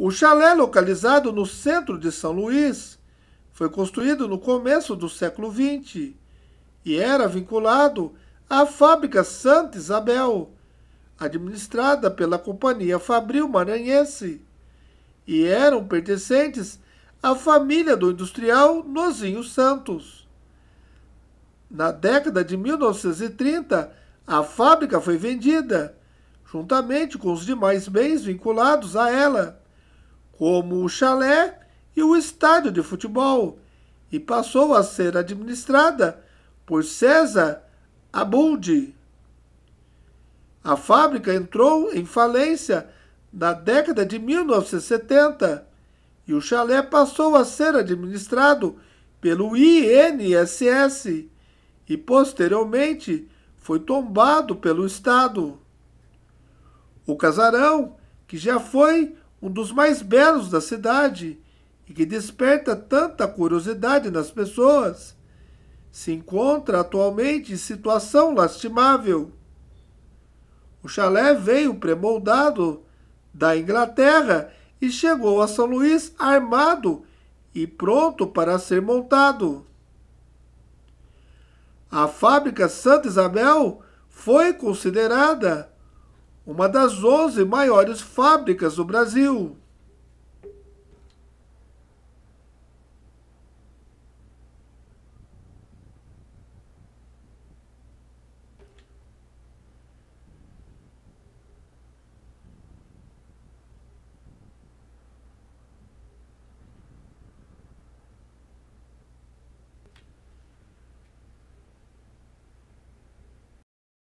O chalé, localizado no centro de São Luís, foi construído no começo do século XX e era vinculado à fábrica Santa Isabel, administrada pela Companhia Fabril Maranhense, e eram pertencentes à família do industrial Nozinho Santos. Na década de 1930, a fábrica foi vendida, juntamente com os demais bens vinculados a ela como o chalé e o estádio de futebol, e passou a ser administrada por César Abuldi. A fábrica entrou em falência na década de 1970 e o chalé passou a ser administrado pelo INSS e posteriormente foi tombado pelo Estado. O casarão, que já foi um dos mais belos da cidade e que desperta tanta curiosidade nas pessoas, se encontra atualmente em situação lastimável. O chalé veio premoldado da Inglaterra e chegou a São Luís armado e pronto para ser montado. A fábrica Santa Isabel foi considerada uma das 11 maiores fábricas do Brasil.